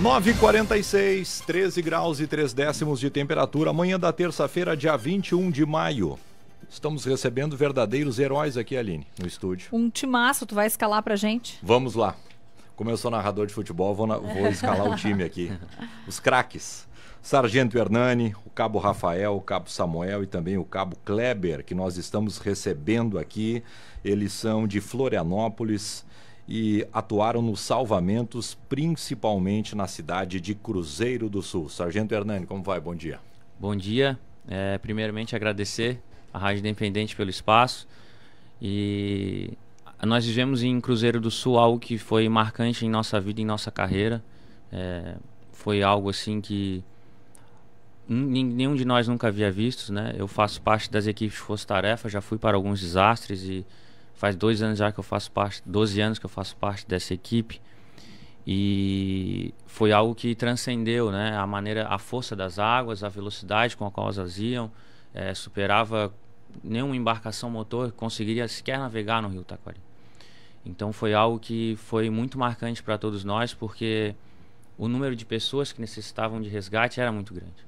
946, 13 graus e 3 décimos de temperatura, manhã da terça-feira, dia 21 de maio. Estamos recebendo verdadeiros heróis aqui, Aline, no estúdio. Um timaço, tu vai escalar pra gente? Vamos lá. Como eu sou narrador de futebol, vou, na... vou escalar o time aqui. Os craques. Sargento Hernani, o Cabo Rafael, o Cabo Samuel e também o Cabo Kleber, que nós estamos recebendo aqui. Eles são de Florianópolis, e atuaram nos salvamentos, principalmente na cidade de Cruzeiro do Sul. Sargento Hernani, como vai? Bom dia. Bom dia. É, primeiramente, agradecer à Rádio Independente pelo espaço. E nós vivemos em Cruzeiro do Sul algo que foi marcante em nossa vida, em nossa carreira. É, foi algo assim que nenhum de nós nunca havia visto, né? Eu faço parte das equipes de força-tarefa, já fui para alguns desastres e Faz dois anos já que eu faço parte, 12 anos que eu faço parte dessa equipe. E foi algo que transcendeu, né? A maneira, a força das águas, a velocidade com a qual elas iam, é, eh, superava nenhuma embarcação motor conseguiria sequer navegar no Rio Taquari. Então foi algo que foi muito marcante para todos nós, porque o número de pessoas que necessitavam de resgate era muito grande.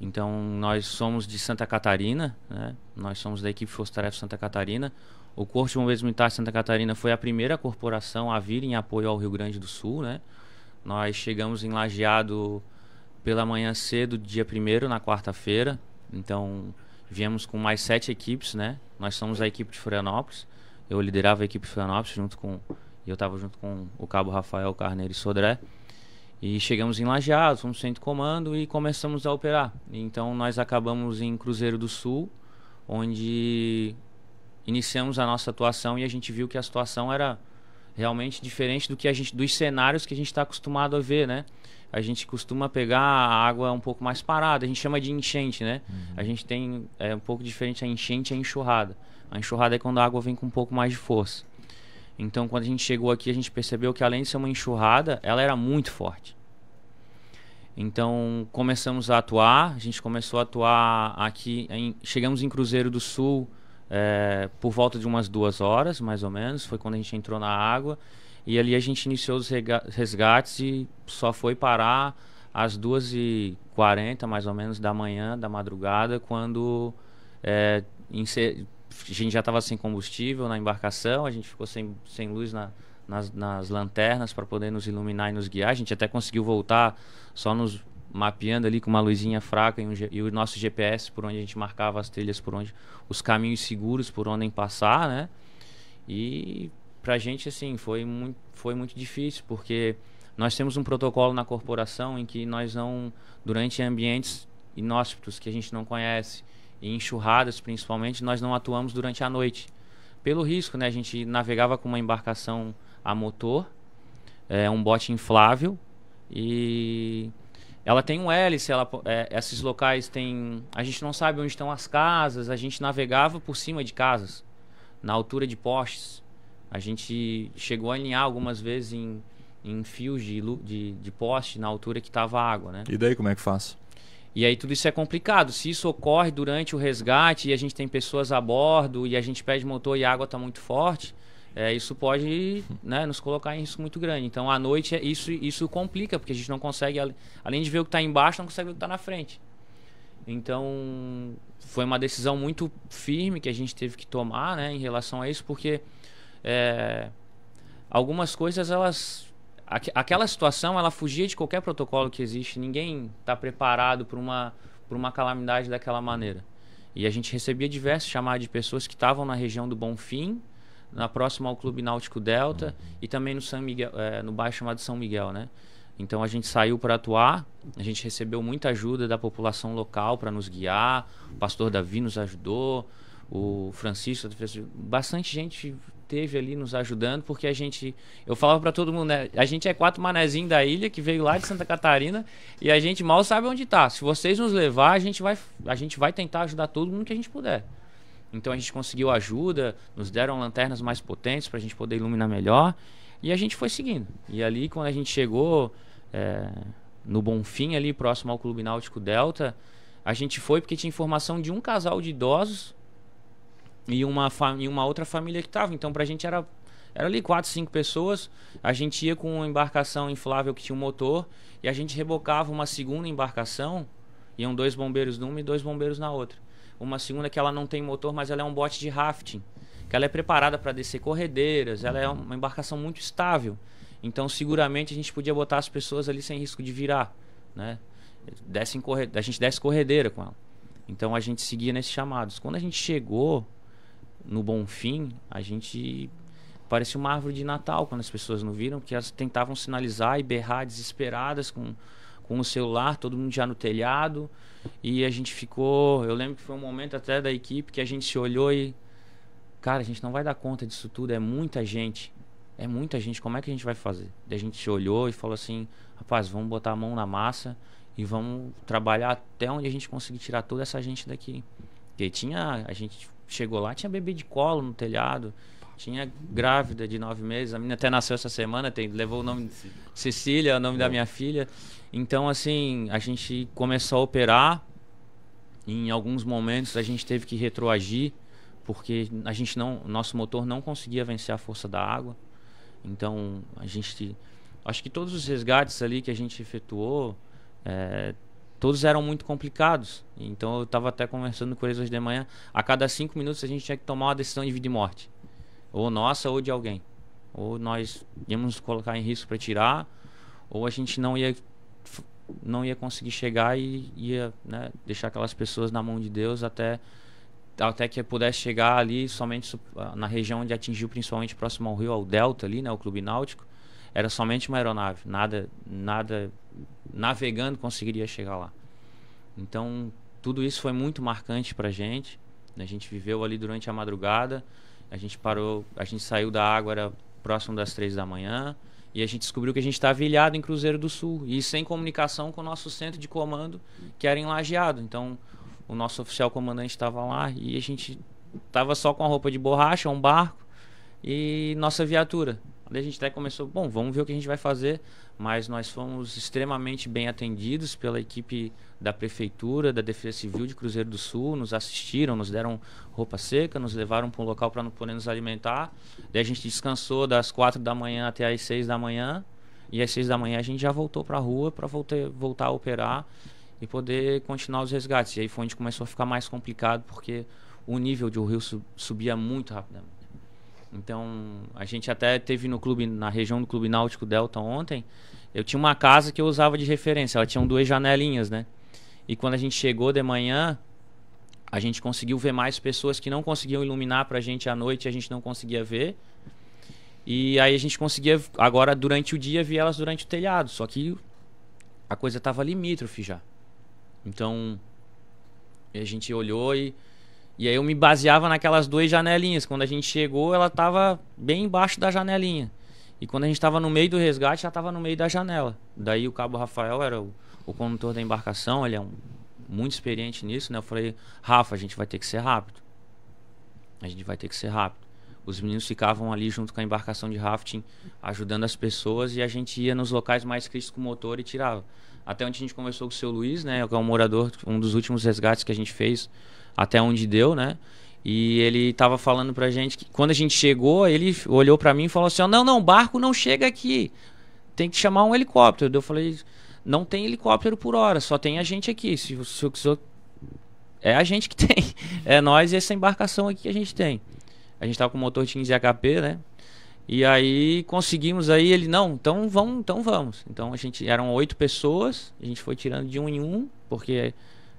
Então nós somos de Santa Catarina, né? nós somos da equipe Força Tarefa Santa Catarina, o Corpo de Bombeiros Militar de Santa Catarina foi a primeira corporação a vir em apoio ao Rio Grande do Sul, né? Nós chegamos em Lajeado pela manhã cedo, dia 1 na quarta-feira. Então, viemos com mais sete equipes, né? Nós somos a equipe de Florianópolis. Eu liderava a equipe de Florianópolis junto com... Eu estava junto com o cabo Rafael Carneiro e Sodré. E chegamos em Lajeado, fomos centro comando e começamos a operar. Então, nós acabamos em Cruzeiro do Sul, onde iniciamos a nossa atuação e a gente viu que a situação era realmente diferente do que a gente dos cenários que a gente está acostumado a ver, né? A gente costuma pegar a água um pouco mais parada, a gente chama de enchente, né? Uhum. A gente tem é um pouco diferente a enchente e é a enxurrada. A enxurrada é quando a água vem com um pouco mais de força. Então, quando a gente chegou aqui, a gente percebeu que além de ser uma enxurrada, ela era muito forte. Então, começamos a atuar, a gente começou a atuar aqui, em, chegamos em Cruzeiro do Sul, é, por volta de umas duas horas, mais ou menos, foi quando a gente entrou na água. E ali a gente iniciou os resgates e só foi parar às 2h40, mais ou menos, da manhã, da madrugada, quando é, a gente já estava sem combustível na embarcação, a gente ficou sem, sem luz na, nas, nas lanternas para poder nos iluminar e nos guiar. A gente até conseguiu voltar só nos mapeando ali com uma luzinha fraca e, um, e, o nosso GPS por onde a gente marcava as trilhas, por onde os caminhos seguros por onde passar, né? E a gente assim foi muito, foi muito difícil porque nós temos um protocolo na corporação em que nós não durante ambientes inóspitos que a gente não conhece e enxurradas principalmente nós não atuamos durante a noite pelo risco, né? A gente navegava com uma embarcação a motor, é, um bote inflável e ela tem um hélice, ela, é, esses locais tem. A gente não sabe onde estão as casas, a gente navegava por cima de casas, na altura de postes. A gente chegou a alinhar algumas vezes em, em fios de, de, de poste na altura que estava a água, né? E daí como é que faz? E aí tudo isso é complicado. Se isso ocorre durante o resgate e a gente tem pessoas a bordo e a gente pede motor e a água está muito forte, é, isso pode né, nos colocar em risco muito grande. Então, à noite, é, isso, isso complica, porque a gente não consegue, além de ver o que está embaixo, não consegue ver o que está na frente. Então, foi uma decisão muito firme que a gente teve que tomar né, em relação a isso, porque é, algumas coisas, elas aqu aquela situação, ela fugia de qualquer protocolo que existe. Ninguém está preparado para uma, uma calamidade daquela maneira. E a gente recebia diversos chamados de pessoas que estavam na região do Bonfim, na próxima ao Clube Náutico Delta e também no São Miguel, é, no bairro chamado São Miguel, né? Então a gente saiu para atuar, a gente recebeu muita ajuda da população local para nos guiar, o pastor Davi nos ajudou, o Francisco, bastante gente teve ali nos ajudando, porque a gente, eu falava para todo mundo, né, a gente é quatro manezinhos da ilha que veio lá de Santa Catarina e a gente mal sabe onde está. Se vocês nos levar, a gente vai a gente vai tentar ajudar todo mundo que a gente puder. Então a gente conseguiu ajuda, nos deram lanternas mais potentes para a gente poder iluminar melhor. E a gente foi seguindo. E ali, quando a gente chegou é, no Bonfim, ali próximo ao Clube Náutico Delta, a gente foi porque tinha informação de um casal de idosos e uma, e uma outra família que estava. Então, para a gente era era ali quatro, cinco pessoas. A gente ia com uma embarcação inflável que tinha um motor e a gente rebocava uma segunda embarcação. Iam dois bombeiros numa e dois bombeiros na outra. Uma segunda é que ela não tem motor, mas ela é um bote de rafting. Que ela é preparada para descer corredeiras, ela é uma embarcação muito estável. Então, seguramente, a gente podia botar as pessoas ali sem risco de virar. Né? Desce corre... A gente desce corredeira com ela. Então, a gente seguia nesses chamados. Quando a gente chegou no Bonfim, a gente parecia uma árvore de Natal quando as pessoas não viram, que elas tentavam sinalizar e berrar desesperadas com com o celular, todo mundo já no telhado. E a gente ficou. Eu lembro que foi um momento até da equipe que a gente se olhou e. Cara, a gente não vai dar conta disso tudo, é muita gente. É muita gente, como é que a gente vai fazer? Daí a gente se olhou e falou assim: rapaz, vamos botar a mão na massa e vamos trabalhar até onde a gente conseguir tirar toda essa gente daqui. Porque tinha. A gente chegou lá, tinha bebê de colo no telhado. Tinha grávida de nove meses, a menina até nasceu essa semana, tem, levou o nome Cecília, o nome é. da minha filha. Então, assim, a gente começou a operar. Em alguns momentos a gente teve que retroagir, porque a gente não, nosso motor não conseguia vencer a força da água. Então, a gente. Acho que todos os resgates ali que a gente efetuou, é, todos eram muito complicados. Então, eu estava até conversando com eles hoje de manhã. A cada cinco minutos a gente tinha que tomar uma decisão de vida e morte ou nossa ou de alguém. Ou nós íamos colocar em risco para tirar, ou a gente não ia não ia conseguir chegar e ia né, deixar aquelas pessoas na mão de Deus até até que pudesse chegar ali somente ah, na região onde atingiu principalmente próximo ao rio ao delta ali né o clube náutico era somente uma aeronave nada nada navegando conseguiria chegar lá então tudo isso foi muito marcante para gente a gente viveu ali durante a madrugada a gente parou a gente saiu da água era próximo das três da manhã e a gente descobriu que a gente estava tá ilhado em Cruzeiro do Sul e sem comunicação com o nosso centro de comando, que era em Lajeado. Então, o nosso oficial comandante estava lá e a gente estava só com a roupa de borracha, um barco e nossa viatura. Ali a gente até começou, bom, vamos ver o que a gente vai fazer, mas nós fomos extremamente bem atendidos pela equipe da prefeitura, da Defesa Civil de Cruzeiro do Sul, nos assistiram, nos deram roupa seca, nos levaram para um local para não poder nos alimentar. Daí a gente descansou das quatro da manhã até as seis da manhã, e às seis da manhã a gente já voltou para a rua para voltar, a operar e poder continuar os resgates. E aí foi onde começou a ficar mais complicado, porque o nível de rio subia muito rapidamente. Então, a gente até teve no clube, na região do Clube Náutico Delta ontem, eu tinha uma casa que eu usava de referência, ela tinha duas janelinhas, né? E quando a gente chegou de manhã, a gente conseguiu ver mais pessoas que não conseguiam iluminar pra gente à noite, a gente não conseguia ver. E aí a gente conseguia, agora durante o dia, ver elas durante o telhado, só que a coisa tava limítrofe já. Então, a gente olhou e e aí eu me baseava naquelas duas janelinhas. Quando a gente chegou, ela estava bem embaixo da janelinha. E quando a gente estava no meio do resgate, já estava no meio da janela. Daí o cabo Rafael era o, o condutor da embarcação, ele é um, muito experiente nisso, né? Eu falei, Rafa, a gente vai ter que ser rápido. A gente vai ter que ser rápido. Os meninos ficavam ali junto com a embarcação de rafting, ajudando as pessoas, e a gente ia nos locais mais críticos com o motor e tirava. Até onde a gente conversou com o seu Luiz, né? Que é um morador, um dos últimos resgates que a gente fez, até onde deu, né? E ele estava falando pra gente que quando a gente chegou, ele olhou para mim e falou assim: "Não, não, barco não chega aqui. Tem que chamar um helicóptero". Eu falei: "Não tem helicóptero por hora, só tem a gente aqui. Se o senhor, é a gente que tem. É nós e essa embarcação aqui que a gente tem. A gente tava com motor 15 HP, né? E aí conseguimos aí ele não, então vamos, então vamos. Então a gente eram oito pessoas, a gente foi tirando de um em um porque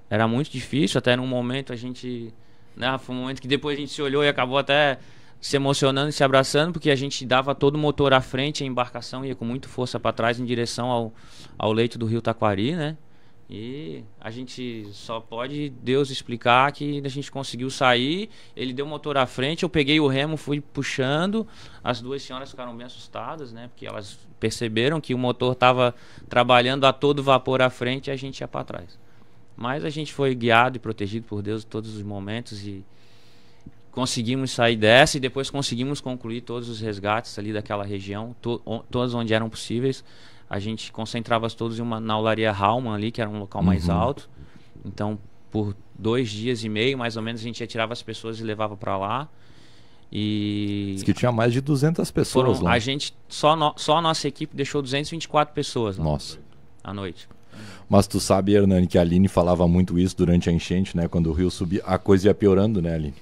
era muito difícil. Até num momento a gente, né, foi um momento que depois a gente se olhou e acabou até se emocionando, e se abraçando, porque a gente dava todo o motor à frente, a embarcação ia com muita força para trás em direção ao, ao leito do Rio Taquari, né? E a gente só pode Deus explicar que a gente conseguiu sair. Ele deu o motor à frente, eu peguei o remo, fui puxando. As duas senhoras ficaram bem assustadas, né? Porque elas perceberam que o motor estava trabalhando a todo vapor à frente e a gente ia para trás. Mas a gente foi guiado e protegido por Deus em todos os momentos e conseguimos sair dessa e depois conseguimos concluir todos os resgates ali daquela região, to todos onde eram possíveis a gente concentrava todos em uma na aularia Halman ali, que era um local mais uhum. alto. Então, por dois dias e meio, mais ou menos, a gente tirava as pessoas e levava para lá. E Diz que tinha mais de 200 pessoas foram, lá. A gente só no, só a nossa equipe deixou 224 pessoas lá. Nossa. À noite. Mas tu sabe, Hernani, que a Aline falava muito isso durante a enchente, né? Quando o rio subia, a coisa ia piorando, né, Aline?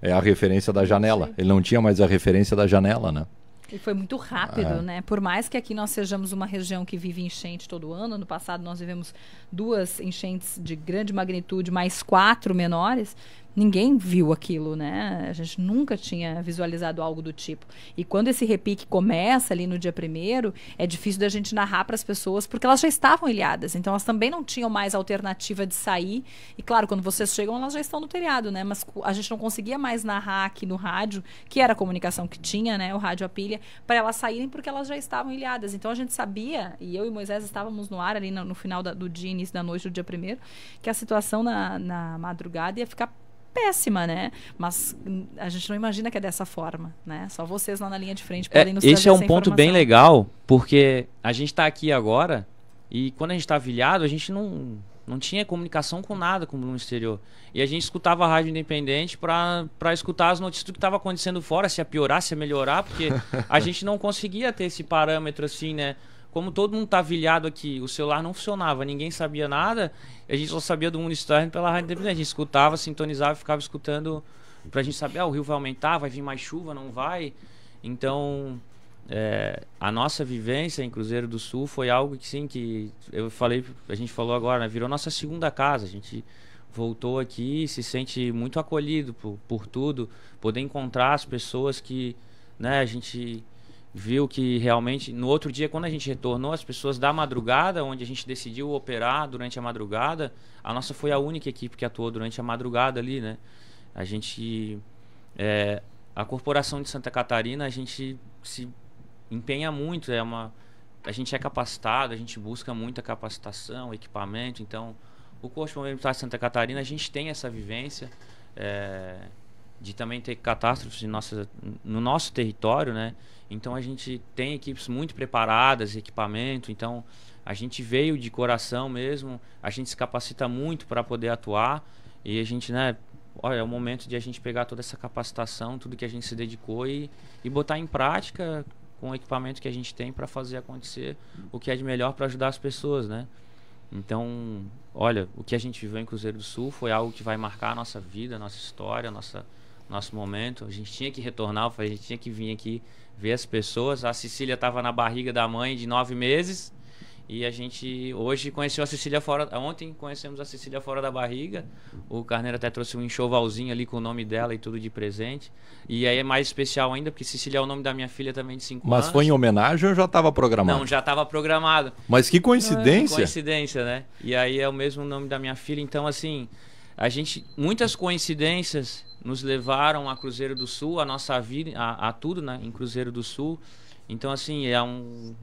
É a referência da janela. Ele não tinha mais a referência da janela, né? E foi muito rápido, é. né? Por mais que aqui nós sejamos uma região que vive enchente todo ano, no passado nós vivemos duas enchentes de grande magnitude, mais quatro menores, ninguém viu aquilo, né? A gente nunca tinha visualizado algo do tipo. E quando esse repique começa ali no dia primeiro, é difícil da gente narrar para as pessoas, porque elas já estavam ilhadas, então elas também não tinham mais alternativa de sair. E claro, quando vocês chegam, elas já estão no telhado, né? Mas a gente não conseguia mais narrar aqui no rádio, que era a comunicação que tinha, né? O rádio a pilha, para elas saírem, porque elas já estavam ilhadas. Então a gente sabia, e eu e Moisés estávamos no ar ali no, no final da, do dia, início da noite do dia primeiro, que a situação na, na madrugada ia ficar péssima, né? Mas hum, a gente não imagina que é dessa forma, né? Só vocês lá na linha de frente é, podem é, nos Esse é um ponto bem legal, porque a gente está aqui agora e quando a gente está vilhado a gente não, não tinha comunicação com nada com o mundo exterior. E a gente escutava a rádio independente para escutar as notícias do que estava acontecendo fora, se ia piorar, se ia melhorar, porque a gente não conseguia ter esse parâmetro assim, né? como todo mundo tá vilhado aqui, o celular não funcionava, ninguém sabia nada, a gente só sabia do mundo externo pela rádio independente. A gente escutava, sintonizava e ficava escutando pra gente saber, ah, o rio vai aumentar, vai vir mais chuva, não vai. Então, é, a nossa vivência em Cruzeiro do Sul foi algo que sim, que eu falei, a gente falou agora, né, virou nossa segunda casa, a gente voltou aqui e se sente muito acolhido por, por tudo, poder encontrar as pessoas que, né, a gente viu que realmente no outro dia quando a gente retornou as pessoas da madrugada onde a gente decidiu operar durante a madrugada a nossa foi a única equipe que atuou durante a madrugada ali né a gente é, a corporação de Santa Catarina a gente se empenha muito é uma a gente é capacitado a gente busca muita capacitação equipamento então o corpo militar de Santa Catarina a gente tem essa vivência é, de também ter catástrofes nossa, no nosso território, né? Então a gente tem equipes muito preparadas, equipamento, então a gente veio de coração mesmo, a gente se capacita muito para poder atuar e a gente, né, olha, é o momento de a gente pegar toda essa capacitação, tudo que a gente se dedicou e, e botar em prática com o equipamento que a gente tem para fazer acontecer o que é de melhor para ajudar as pessoas, né? Então, olha, o que a gente viveu em Cruzeiro do Sul foi algo que vai marcar a nossa vida, a nossa história, a nossa nosso momento. A gente tinha que retornar, a gente tinha que vir aqui ver as pessoas. A Cecília estava na barriga da mãe de nove meses. E a gente hoje conheceu a Cecília fora. Ontem conhecemos a Cecília fora da barriga. O Carneiro até trouxe um enxovalzinho ali com o nome dela e tudo de presente. E aí é mais especial ainda, porque Cecília é o nome da minha filha também de 5 anos. Mas foi em homenagem ou já estava programado? Não, já estava programado. Mas que ah, coincidência! É, coincidência, né? E aí é o mesmo nome da minha filha. Então, assim, a gente muitas coincidências nos levaram a Cruzeiro do Sul, a nossa vida, a, a tudo, né, em Cruzeiro do Sul. Então assim, é um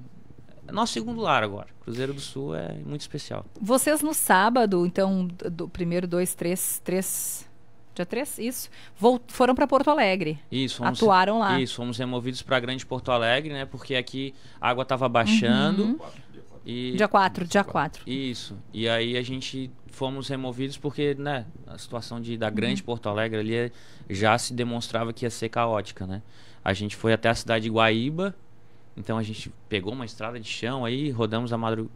é nosso segundo lar agora. Cruzeiro do Sul é muito especial. Vocês no sábado, então, do primeiro, dois, três, três. Dia 3, isso. Volt foram para Porto Alegre. Isso, fomos, atuaram lá. Isso, fomos removidos para Grande Porto Alegre, né? Porque aqui a água estava uhum. baixando. Uhum. E, dia 4, dia 4. Isso. E aí a gente fomos removidos porque, né, a situação de, da grande uhum. Porto Alegre ali eh, já se demonstrava que ia ser caótica, né? A gente foi até a cidade de Guaíba, então a gente pegou uma estrada de chão aí, rodamos a madrugada,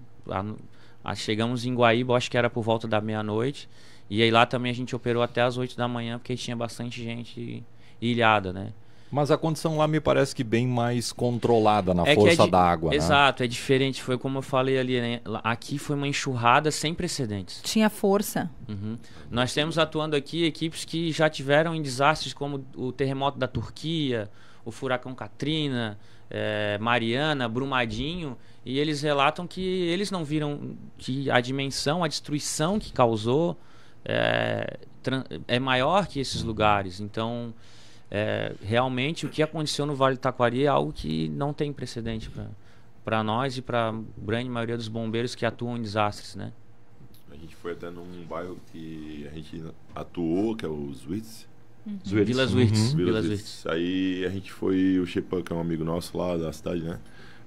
chegamos em Guaíba, acho que era por volta da meia-noite, e aí lá também a gente operou até as 8 da manhã porque tinha bastante gente ilhada, né? Mas a condição lá me parece que bem mais controlada na é, é força é da água. Né? Exato, né? é diferente. Foi como eu falei ali, né? Aqui foi uma enxurrada sem precedentes. Tinha força. Uhum. Nós temos atuando aqui equipes que já tiveram em desastres como o terremoto da Turquia, o furacão Katrina, é, Mariana, Brumadinho, e eles relatam que eles não viram que a dimensão, a destruição que causou é, é maior que esses lugares. Então é, realmente, o que aconteceu no Vale do Taquari é algo que não tem precedente para nós e para a grande maioria dos bombeiros que atuam em desastres, né? A gente foi até num bairro que a gente atuou, que é o Zwitz. Uhum. Vila Zuertz. Uhum. Vila Aí a gente foi, o Shepan, que é um amigo nosso lá da cidade, né?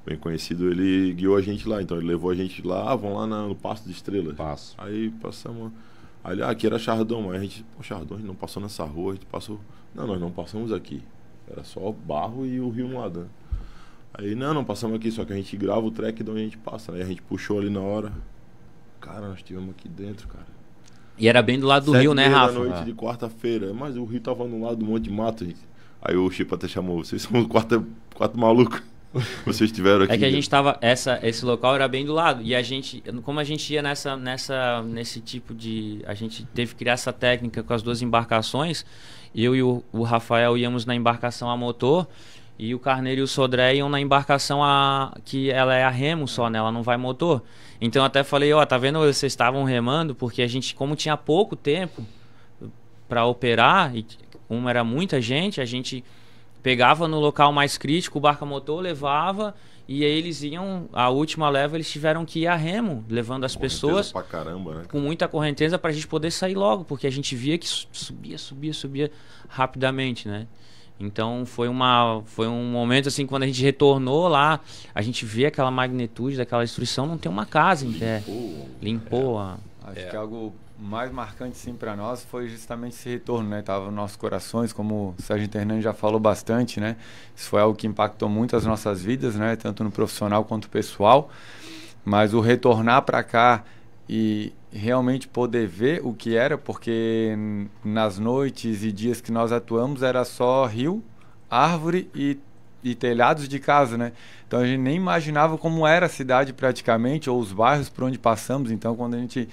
Bem conhecido, ele guiou a gente lá. Então ele levou a gente lá, ah, lá no Passo de Estrelas. Passo. Aí passamos Aí ah, aqui era Chardon, mas a gente, pô, Chardon, a gente não passou nessa rua, a gente passou. Não, nós não passamos aqui. Era só o barro e o rio Adan. Aí, não, não passamos aqui, só que a gente grava o track de onde a gente passa. Aí a gente puxou ali na hora. Cara, nós estivemos aqui dentro, cara. E era bem do lado do Sete rio, né, Rafa? na noite de quarta-feira, mas o rio tava no lado do monte de mato, gente. Aí o Chip até chamou, vocês são quatro, quatro malucos. Vocês tiveram aqui. É que a gente tava. Essa, esse local era bem do lado. E a gente. Como a gente ia nessa, nessa, nesse tipo de. A gente teve que criar essa técnica com as duas embarcações. Eu e o, o Rafael íamos na embarcação a motor. E o Carneiro e o Sodré iam na embarcação a, que ela é a remo só, né? Ela não vai motor. Então eu até falei, ó, oh, tá vendo? Vocês estavam remando, porque a gente, como tinha pouco tempo para operar, e como era muita gente, a gente Pegava no local mais crítico o barca motor, levava e aí eles iam, a última leva eles tiveram que ir a remo, levando as pessoas pra caramba, né? com muita correnteza para a gente poder sair logo, porque a gente via que subia, subia, subia rapidamente, né? Então foi uma foi um momento assim quando a gente retornou lá, a gente vê aquela magnitude daquela destruição, não tem uma casa em pé. Limpou, Limpou é. a Acho é. que algo mais marcante sim para nós foi justamente esse retorno, né? Tava nos nossos corações, como o Sérgio Hernandes já falou bastante, né? Isso foi algo que impactou muito as nossas vidas, né? Tanto no profissional quanto pessoal. Mas o retornar para cá e realmente poder ver o que era, porque nas noites e dias que nós atuamos era só rio, árvore e e telhados de casa, né? Então a gente nem imaginava como era a cidade praticamente ou os bairros por onde passamos. Então quando a gente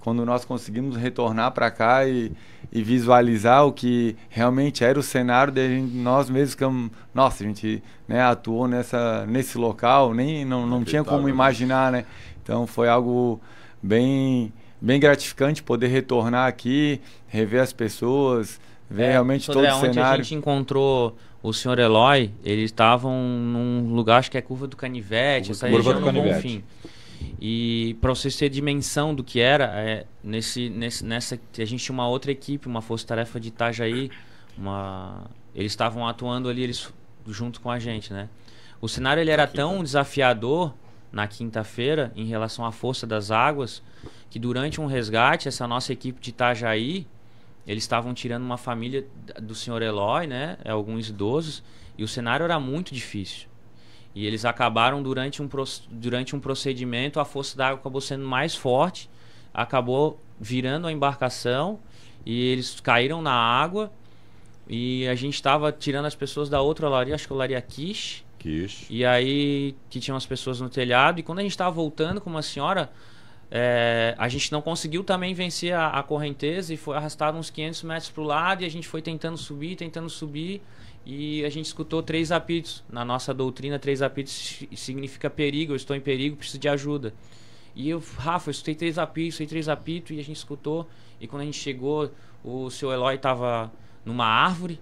quando nós conseguimos retornar para cá e, e, visualizar o que realmente era o cenário, de gente, nós mesmos que nossa, a gente né, atuou nessa, nesse local, nem não, não tinha como né? imaginar, né? Então foi algo bem, bem gratificante poder retornar aqui, rever as pessoas, Ver é, realmente todo o cenário. Onde a gente encontrou o senhor Eloy, eles estavam num lugar, acho que é Curva do Canivete, curva, essa curva região do Canivete. Bonfim. E para vocês terem dimensão do que era, é, nesse, nesse, nessa, a gente tinha uma outra equipe, uma força-tarefa de Itajaí, uma, eles estavam atuando ali eles, junto com a gente, né? O cenário ele era tão tá. desafiador na quinta-feira em relação à força das águas que durante um resgate essa nossa equipe de Itajaí eles estavam tirando uma família do senhor Eloy, né? É, alguns idosos. E o cenário era muito difícil. E eles acabaram durante um, durante um procedimento, a força d'água acabou sendo mais forte, acabou virando a embarcação e eles caíram na água. E a gente estava tirando as pessoas da outra laria, acho que é laria Kish. Kish. E aí que tinham as pessoas no telhado. E quando a gente estava voltando com uma senhora, é, a gente não conseguiu também vencer a, a correnteza e foi arrastado uns 500 metros para o lado e a gente foi tentando subir, tentando subir e a gente escutou três apitos. Na nossa doutrina, três apitos significa perigo, eu estou em perigo, preciso de ajuda. E eu, Rafa, eu escutei três apitos, escutei três apitos e a gente escutou. E quando a gente chegou, o seu Eloy estava numa árvore,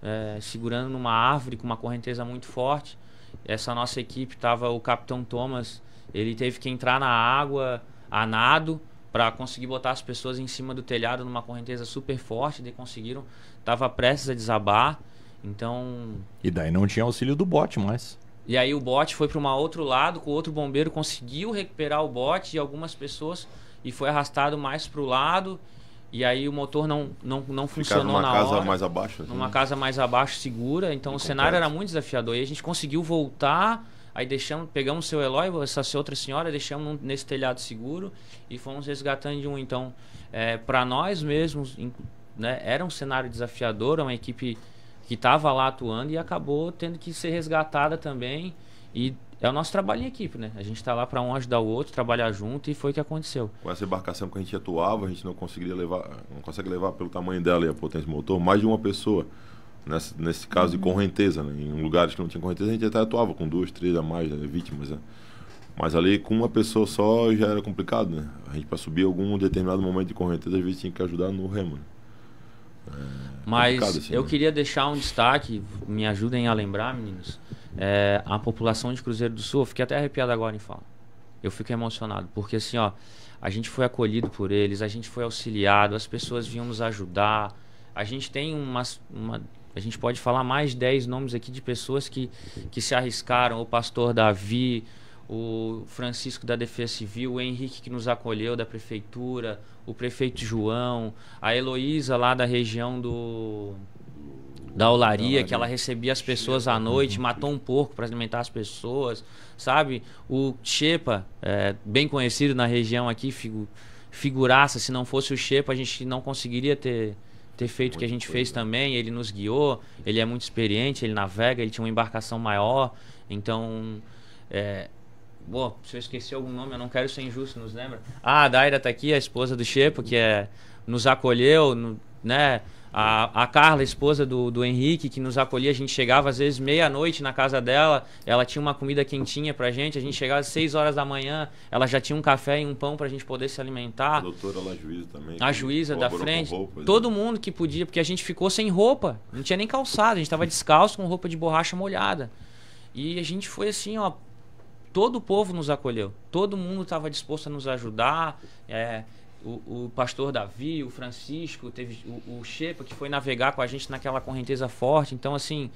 é, segurando numa árvore com uma correnteza muito forte. Essa nossa equipe estava o Capitão Thomas, ele teve que entrar na água a nado para conseguir botar as pessoas em cima do telhado numa correnteza super forte. Daí conseguiram, tava prestes a desabar. Então. E daí não tinha auxílio do bote mais. E aí o bote foi para um outro lado, com outro bombeiro conseguiu recuperar o bote e algumas pessoas e foi arrastado mais para o lado. E aí o motor não não, não funcionou na hora. Numa casa mais abaixo. Assim, numa né? casa mais abaixo segura. Então e o completo. cenário era muito desafiador. E a gente conseguiu voltar Aí deixamos, pegamos seu Eloy, essa outra senhora, deixamos nesse telhado seguro e fomos resgatando de um. Então, é, para nós mesmos, né, era um cenário desafiador, uma equipe que estava lá atuando e acabou tendo que ser resgatada também. E é o nosso trabalho em equipe, né? A gente está lá para um ajudar o outro, trabalhar junto e foi o que aconteceu. Com essa embarcação que a gente atuava, a gente não conseguia levar, não consegue levar pelo tamanho dela e a potência do motor, mais de uma pessoa. Nessa, nesse caso, uhum. de correnteza, né? Em lugares que não tinha correnteza, a gente até atuava com duas, três a mais né? vítimas, né? Mas ali com uma pessoa só já era complicado, né? A gente para subir algum determinado momento de correnteza, às vezes tinha que ajudar no remo. Né? É Mas assim, eu né? queria deixar um destaque, me ajudem a lembrar, meninos. É, a população de Cruzeiro do Sul, eu fiquei até arrepiado agora em falar, Eu fico emocionado, porque assim, ó, a gente foi acolhido por eles, a gente foi auxiliado, as pessoas vinham nos ajudar. A gente tem uma, uma a gente pode falar mais 10 nomes aqui de pessoas que, que se arriscaram. O pastor Davi, o Francisco da Defesa Civil, o Henrique que nos acolheu da prefeitura, o prefeito João, a Heloísa lá da região do da olaria, da olaria, que ela recebia as pessoas à noite, matou um porco para alimentar as pessoas, sabe? O Chepa, é, bem conhecido na região aqui, figu, figuraça, se não fosse o Chepa, a gente não conseguiria ter ter feito muito o que a gente coisa. fez né? também. Ele nos guiou, ele é muito experiente, ele navega, ele tinha uma embarcação maior. Então, é... Boa, se eu esqueci algum nome, eu não quero ser injusto, nos lembra? Ah, a Daira tá aqui, a esposa do Shepo que é, nos acolheu, no, né? A, a Carla, esposa do, do Henrique, que nos acolhia, a gente chegava às vezes meia-noite na casa dela, ela tinha uma comida quentinha pra gente, a gente chegava às 6 horas da manhã, ela já tinha um café e um pão pra gente poder se alimentar. A doutora lá, a juíza também. A juíza da frente. Roupa, né? todo mundo que podia, porque a gente ficou sem roupa, não tinha nem calçado, a gente tava descalço com roupa de borracha molhada. E a gente foi assim, ó, todo o povo nos acolheu, todo mundo estava disposto a nos ajudar. É, o, o pastor Davi, o Francisco, teve o, o Shepa que foi navegar com a gente naquela correnteza forte. Então, assim,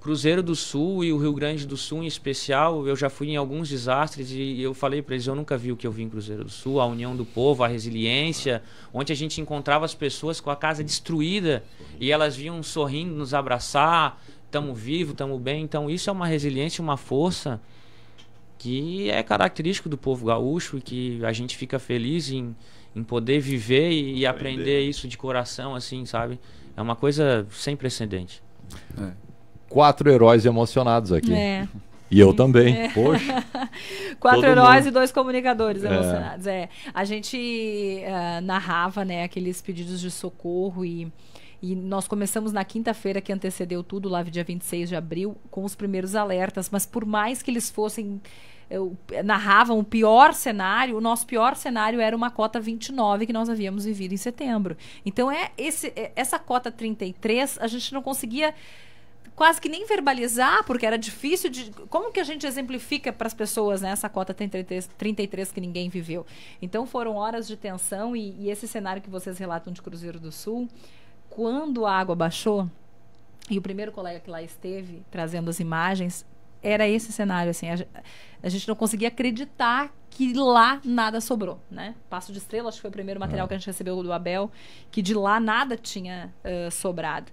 Cruzeiro do Sul e o Rio Grande do Sul em especial, eu já fui em alguns desastres e eu falei para eles, eu nunca vi o que eu vi em Cruzeiro do Sul, a união do povo, a resiliência, onde a gente encontrava as pessoas com a casa destruída e elas vinham sorrindo nos abraçar, tamo vivo, tamo bem. Então, isso é uma resiliência, uma força que é característico do povo gaúcho e que a gente fica feliz em, em poder viver e, e aprender né? isso de coração, assim, sabe? É uma coisa sem precedente. É. Quatro heróis emocionados aqui. É. E eu também, é. poxa. Quatro heróis mundo. e dois comunicadores é. emocionados. É. A gente uh, narrava né, aqueles pedidos de socorro e e nós começamos na quinta-feira que antecedeu tudo, lá dia 26 de abril, com os primeiros alertas, mas por mais que eles fossem eu, eh, narravam o pior cenário, o nosso pior cenário era uma cota 29 que nós havíamos vivido em setembro. Então é esse é, essa cota 33, a gente não conseguia quase que nem verbalizar, porque era difícil de. Como que a gente exemplifica para as pessoas né, essa cota 33, 33 que ninguém viveu? Então foram horas de tensão e, e esse cenário que vocês relatam de Cruzeiro do Sul quando a água baixou, e o primeiro colega que lá esteve trazendo as imagens, era esse cenário assim, a, a, gente não conseguia acreditar que lá nada sobrou, né? Passo de Estrela, acho que foi o primeiro material ah. que a gente recebeu do Abel, que de lá nada tinha uh, sobrado.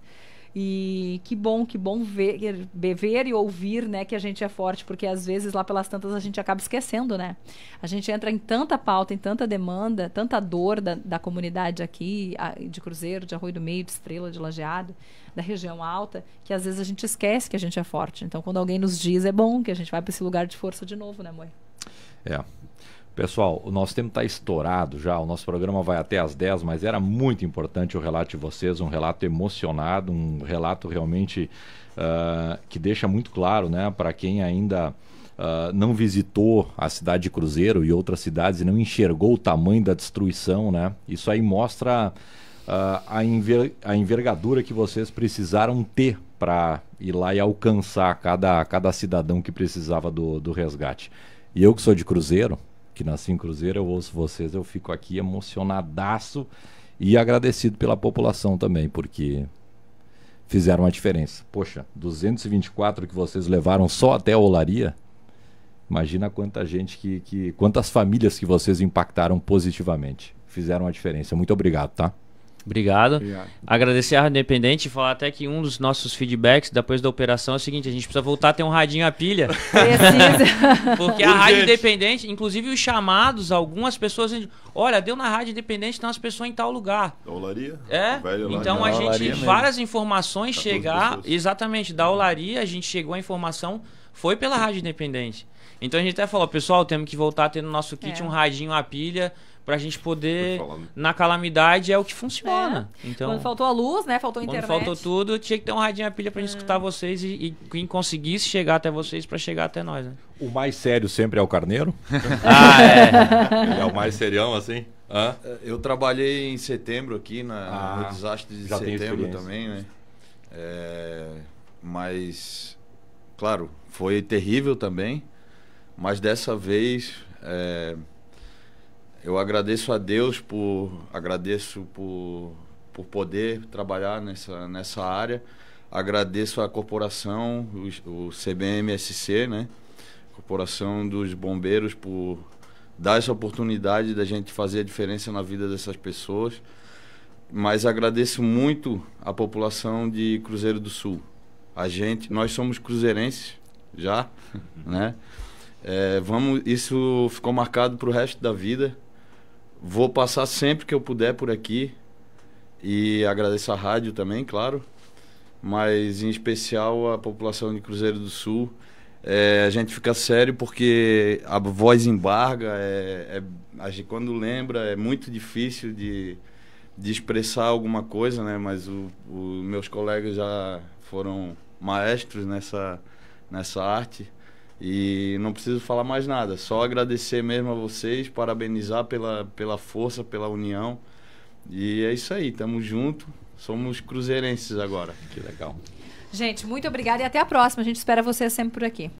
E que bom, que bom ver, beber e ouvir, né, que a gente é forte, porque às vezes lá pelas tantas a gente acaba esquecendo, né? A gente entra em tanta pauta, em tanta demanda, tanta dor da, da comunidade aqui, de Cruzeiro, de Arroio do Meio, de Estrela, de Lajeado, da região alta, que às vezes a gente esquece que a gente é forte. Então, quando alguém nos diz, é bom que a gente vai para esse lugar de força de novo, né, mãe? É, Pessoal, o nosso tempo está estourado já, o nosso programa vai até às 10, mas era muito importante o relato de vocês, um relato emocionado, um relato realmente uh, que deixa muito claro né, para quem ainda uh, não visitou a cidade de Cruzeiro e outras cidades e não enxergou o tamanho da destruição. Né? Isso aí mostra uh, a, enver a envergadura que vocês precisaram ter para ir lá e alcançar cada, cada cidadão que precisava do, do resgate. E eu que sou de Cruzeiro, que nasci em Cruzeiro, eu ouço vocês, eu fico aqui emocionadaço e agradecido pela população também, porque fizeram a diferença. Poxa, 224 que vocês levaram só até a Olaria, imagina quanta gente que, que quantas famílias que vocês impactaram positivamente. Fizeram a diferença. Muito obrigado, tá? Obrigado. Obrigado. Agradecer a Rádio Independente e falar até que um dos nossos feedbacks depois da operação é o seguinte: a gente precisa voltar a ter um radinho a pilha. Precisa. Porque a Rádio Independente, inclusive os chamados, algumas pessoas. Olha, deu na Rádio Independente, tem umas pessoas em tal lugar. Da olaria? É. então a gente, várias informações tá chegar. Exatamente, da olaria a gente chegou a informação, foi pela Rádio Independente. Então a gente até falou, pessoal, temos que voltar a ter no nosso kit é. um radinho a pilha para a gente poder na calamidade é o que funciona. É. Então, quando faltou a luz, né? Faltou a internet. Quando faltou tudo, tinha que ter um radinho a pilha para a gente é. escutar vocês e, e, quem conseguisse chegar até vocês para chegar até nós. Né? O mais sério sempre é o Carneiro. ah, é. Ele é o mais serião assim. Hã? Eu trabalhei em setembro aqui na, ah, no desastre de setembro também, né? É, mas, claro, foi terrível também. Mas dessa vez é, eu agradeço a Deus por agradeço por, por poder trabalhar nessa, nessa área. Agradeço a corporação, o, o CBMSC, né? Corporação dos Bombeiros por dar essa oportunidade da gente fazer a diferença na vida dessas pessoas. Mas agradeço muito à população de Cruzeiro do Sul. A gente, nós somos cruzeirenses já, né? É, vamos, isso ficou marcado para o resto da vida. Vou passar sempre que eu puder por aqui. E agradeço a rádio também, claro. Mas em especial a população de Cruzeiro do Sul. É, a gente fica sério porque a voz embarga, é, é, quando lembra é muito difícil de, de expressar alguma coisa, né? Mas os meus colegas já foram maestros nessa, nessa arte e não preciso falar mais nada, só agradecer mesmo a vocês, parabenizar pela, pela força, pela união. E é isso aí, tamo junto. Somos cruzeirenses agora. Que legal. Gente, muito obrigada e até a próxima. A gente espera você sempre por aqui.